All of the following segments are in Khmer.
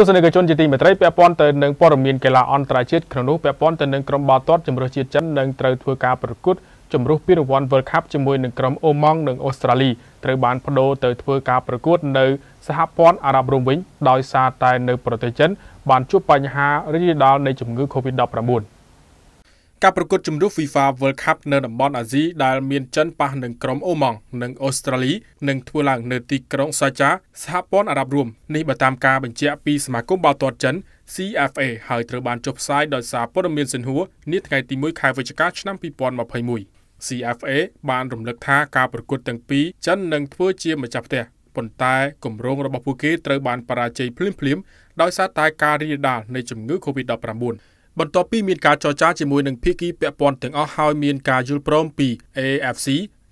ទស្សនិកជនជាទីមេត្រីពាក់ព័ន្ធទៅនឹងព័ត៌មានកីឡាអន្តរជាតិក្នុងនោះពាក់ព័ន្ធទៅនឹងក្រុមបាល់ទាត់ជម្រើសជាតិចិននឹងត្រូវធ្វើការប្រកួតជម្រុះពានរង្វាន់ World Cup ជាមួយនឹងក្រុមអូម៉ង់និងអូស្ត្រាលីត្រូវបានបដូរទៅធ្វើការប្រកួតនៅសហព័ន្ធអារ៉ាប់រំវិញ ដោយសារតែនៅប្រទេសចិនបានជួបបញ្ហារីករាលដាលនៃជំងឺ Covid-19 ការប្រកួតជម្រុះ FIFA World Cup នៅតំបន់អាស៊ីដែលមានចិនប៉ះនឹងក្រុមអូម៉ង់និងអូស្ត្រាលីនឹងធ្វើឡើងនៅទីក្រុងសាចាសហព័ន្ធអារ៉ាប់រួម នេះបើតាមការបញ្ជាក់ពីសមាគមបាល់ទាត់ចិន CFA ហើយត្រូវបានចុះផ្សាយដោយសារព័ត៌មានសិនហួរនាថ្ងៃទី1ខែវិច្ឆិកាឆ្នាំ2021 CFA បានរំលឹកថាការប្រកួតទាំងពីរចិននឹងធ្វើជាម្ចាស់ផ្ទះប៉ុន្តែគម្រោងរបស់ពួកគេត្រូវបានបរាជ័យភ្លាមៗដោយសារតែការរីករាលដាលនៃជំងឺ Covid-19 បន្ទាប់ពីមានការចរចាជាមួយនឹងភាគីពាក់ព័ន្ធទាំងអស់ហើយមានការយល់ព្រមពី AFC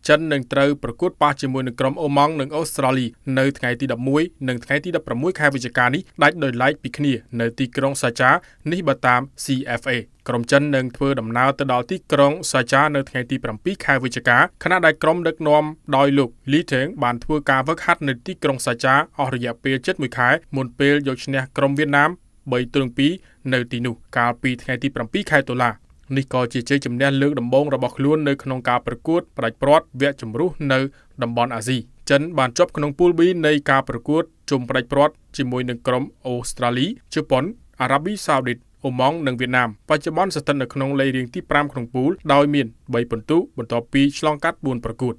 ចិននឹងត្រូវប្រកួតប៉ះជាមួយនឹងក្រុមអូម៉ង់និងអូស្ត្រាលីនៅថ្ងៃទី11និងថ្ងៃទី16ខែវិច្ឆិកានេះដាច់ដោយឡែកពីគ្នានៅទីក្រុងសាចានេះបើតាម CFA ក្រុមចិននឹងធ្វើដំណើរទៅដល់ទីក្រុងសាចានៅថ្ងៃទី7ខែវិច្ឆិកាខណៈដែលក្រុមដឹកនាំដោយលោកលីថេងបានធ្វើការវឹកហាត់នៅទីក្រុងសាចាអស់រយៈពេល7ខែមុនពេលយកឈ្នះក្រុមវៀតណាម3ទ្រឹង2នៅទីនោះកាលពីថ្ងៃទី7ខែតុលានេះក៏ជាជ័យជំនះលើកដំបូងរបស់ខ្លួននៅក្នុងការប្រកួតផ្ដាច់ព្រាត់វគ្គជម្រុះនៅតំបន់អាស៊ីចិនបានជាប់ក្នុងពូល B នៃការប្រកួតជុំផ្ដាច់ព្រាត់ជាមួយនឹងក្រុមអូស្ត្រាលីជប៉ុន អារ៉ាប៊ីសាអូឌីតអូម៉ង់និងវៀតណាមបច្ចុប្បន្នស្ថិតនៅក្នុងលេខរៀងទី5ក្នុងពូលដោយមាន3ពិន្ទុបន្ទាប់ពីឆ្លងកាត់4ប្រកួត